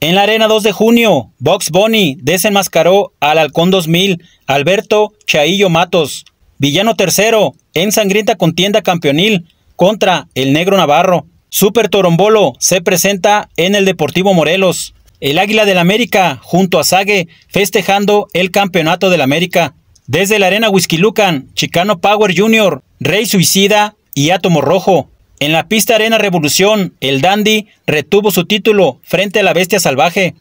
En la Arena 2 de junio, Box Bunny desenmascaró al Halcón 2000, Alberto Chaillo Matos. Villano tercero, en sangrienta contienda campeonil contra el Negro Navarro. Super Torombolo se presenta en el Deportivo Morelos. El Águila del América junto a Sague festejando el Campeonato del América. Desde la Arena Lucan, Chicano Power Jr., Rey Suicida y Átomo Rojo en la pista Arena Revolución, el Dandy retuvo su título frente a la bestia salvaje.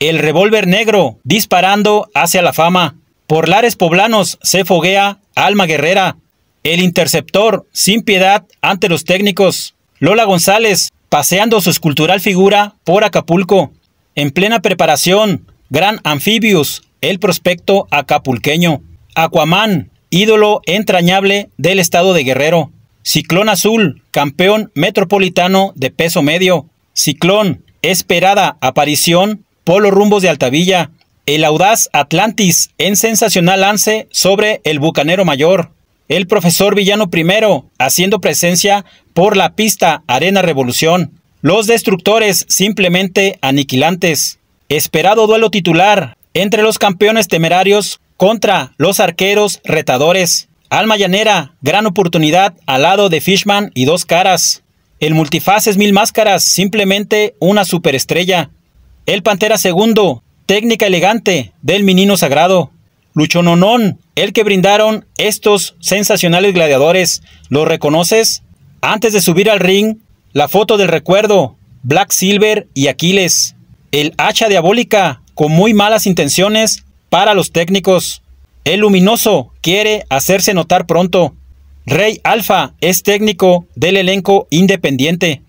El revólver negro disparando hacia la fama. Por lares poblanos se foguea Alma Guerrera. El interceptor sin piedad ante los técnicos. Lola González paseando su escultural figura por Acapulco. En plena preparación, Gran Amphibius, el prospecto acapulqueño. Aquaman, ídolo entrañable del estado de Guerrero. Ciclón Azul, campeón metropolitano de peso medio. Ciclón, esperada aparición, Polo Rumbos de Altavilla. El audaz Atlantis en sensacional lance sobre el Bucanero Mayor. El profesor Villano I haciendo presencia por la pista Arena Revolución. Los destructores simplemente aniquilantes. Esperado duelo titular entre los campeones temerarios contra los arqueros retadores. Alma Llanera, gran oportunidad al lado de Fishman y dos caras. El multifaces mil máscaras, simplemente una superestrella. El Pantera segundo, técnica elegante del menino sagrado. Luchononón, el que brindaron estos sensacionales gladiadores. ¿Lo reconoces? Antes de subir al ring, la foto del recuerdo, Black Silver y Aquiles. El hacha diabólica, con muy malas intenciones para los técnicos. El luminoso quiere hacerse notar pronto. Rey Alfa es técnico del elenco independiente.